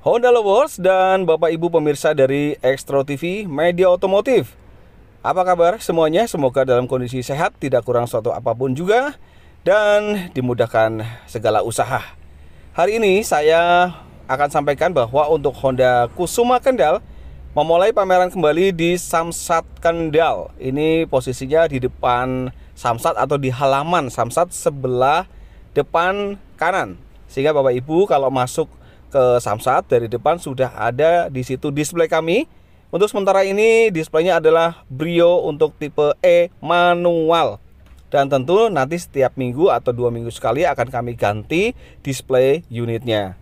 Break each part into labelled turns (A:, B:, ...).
A: Honda Lovers dan Bapak Ibu pemirsa dari Extra TV Media Otomotif. Apa kabar semuanya? Semoga dalam kondisi sehat, tidak kurang suatu apapun juga dan dimudahkan segala usaha. Hari ini saya akan sampaikan bahwa untuk Honda Kusuma Kendal memulai pameran kembali di Samsat Kendal. Ini posisinya di depan Samsat atau di halaman Samsat sebelah depan kanan. Sehingga Bapak Ibu kalau masuk ke Samsat dari depan sudah ada di situ display kami. Untuk sementara ini displaynya adalah Brio untuk tipe E manual. Dan tentu nanti setiap minggu atau dua minggu sekali akan kami ganti display unitnya.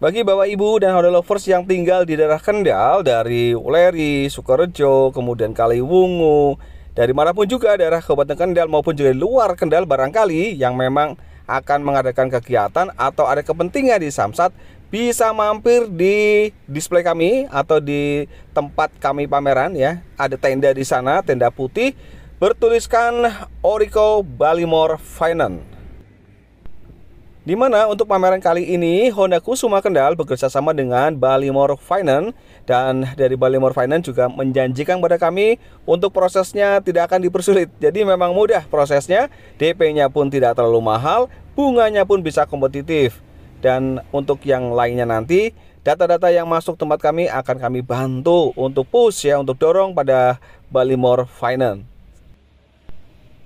A: Bagi bapak ibu dan Honda lovers yang tinggal di daerah Kendal dari Uleri, Sukorejo, kemudian Kaliwungu, dari manapun juga daerah Kabupaten Kendal maupun juga luar Kendal barangkali yang memang akan mengadakan kegiatan atau ada kepentingan di Samsat bisa mampir di display kami atau di tempat kami pameran ya. Ada tenda di sana, tenda putih bertuliskan Orico Balimor Finance. Di mana untuk pameran kali ini Honda Kusuma Kendal bekerja sama dengan Balimor Finance dan dari Balimor Finance juga menjanjikan kepada kami untuk prosesnya tidak akan dipersulit. Jadi memang mudah prosesnya, DP-nya pun tidak terlalu mahal, bunganya pun bisa kompetitif. Dan untuk yang lainnya nanti data-data yang masuk tempat kami akan kami bantu untuk push ya untuk dorong pada Balimor Finance.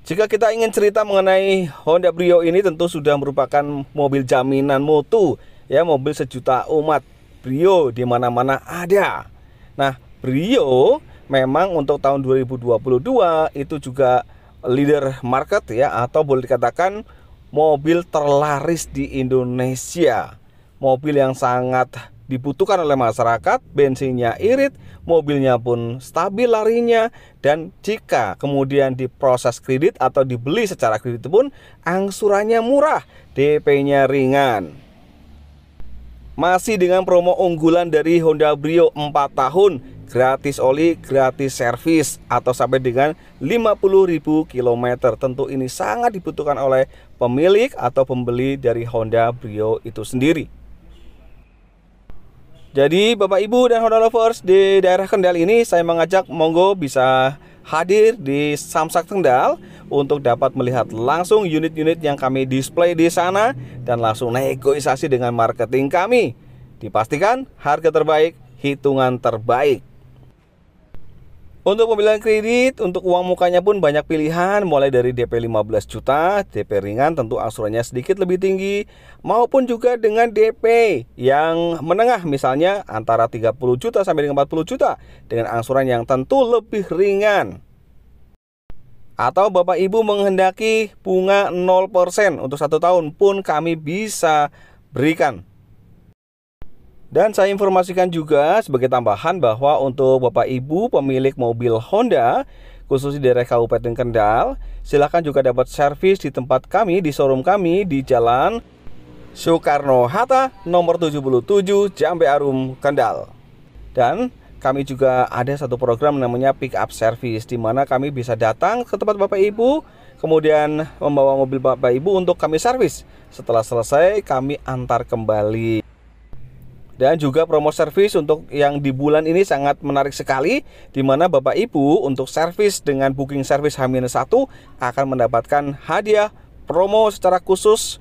A: Jika kita ingin cerita mengenai Honda Brio ini tentu sudah merupakan mobil jaminan mutu ya mobil sejuta umat Brio di mana-mana ada. Nah, Brio memang untuk tahun 2022 itu juga leader market ya atau boleh dikatakan mobil terlaris di Indonesia. Mobil yang sangat dibutuhkan oleh masyarakat, bensinnya irit, mobilnya pun stabil larinya, dan jika kemudian diproses kredit atau dibeli secara kredit pun angsurannya murah, DP-nya ringan. Masih dengan promo unggulan dari Honda Brio 4 tahun, gratis oli, gratis servis atau sampai dengan 50.000 km. Tentu ini sangat dibutuhkan oleh pemilik atau pembeli dari Honda Brio itu sendiri. Jadi Bapak Ibu dan Honda Lovers di daerah Kendal ini saya mengajak monggo bisa hadir di Samsak Kendal untuk dapat melihat langsung unit-unit yang kami display di sana dan langsung negosiasi dengan marketing kami. Dipastikan harga terbaik, hitungan terbaik. Untuk pembelian kredit, untuk uang mukanya pun banyak pilihan, mulai dari DP 15 juta, DP ringan tentu angsurannya sedikit lebih tinggi, maupun juga dengan DP yang menengah misalnya antara 30 juta sampai dengan 40 juta dengan angsuran yang tentu lebih ringan. Atau Bapak Ibu menghendaki bunga 0% untuk satu tahun pun kami bisa berikan dan saya informasikan juga sebagai tambahan bahwa untuk Bapak Ibu pemilik mobil Honda khusus di daerah Kabupaten Kendal, silakan juga dapat servis di tempat kami, di showroom kami di Jalan Soekarno-Hatta nomor 77 Jambe Arum, Kendal. Dan kami juga ada satu program namanya pick up service di mana kami bisa datang ke tempat Bapak Ibu kemudian membawa mobil Bapak Ibu untuk kami servis. Setelah selesai kami antar kembali dan juga promo servis untuk yang di bulan ini sangat menarik sekali di mana Bapak Ibu untuk servis dengan booking servis H-1 akan mendapatkan hadiah promo secara khusus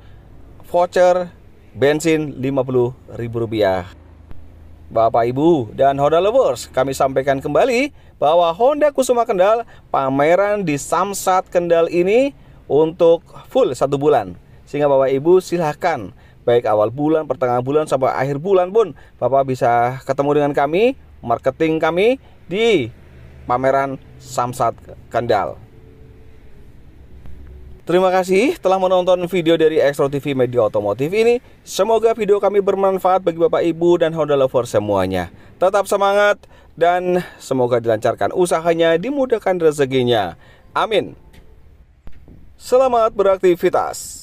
A: voucher bensin Rp50.000. Bapak Ibu dan Honda Lovers, kami sampaikan kembali bahwa Honda Kusuma Kendal pameran di Samsat Kendal ini untuk full satu bulan. Sehingga Bapak Ibu silahkan baik awal bulan, pertengahan bulan sampai akhir bulan pun Bapak bisa ketemu dengan kami, marketing kami di pameran Samsat Kendal. Terima kasih telah menonton video dari Extra TV Media Otomotif ini. Semoga video kami bermanfaat bagi Bapak Ibu dan Honda lover semuanya. Tetap semangat dan semoga dilancarkan usahanya, dimudahkan rezekinya. Amin. Selamat beraktivitas.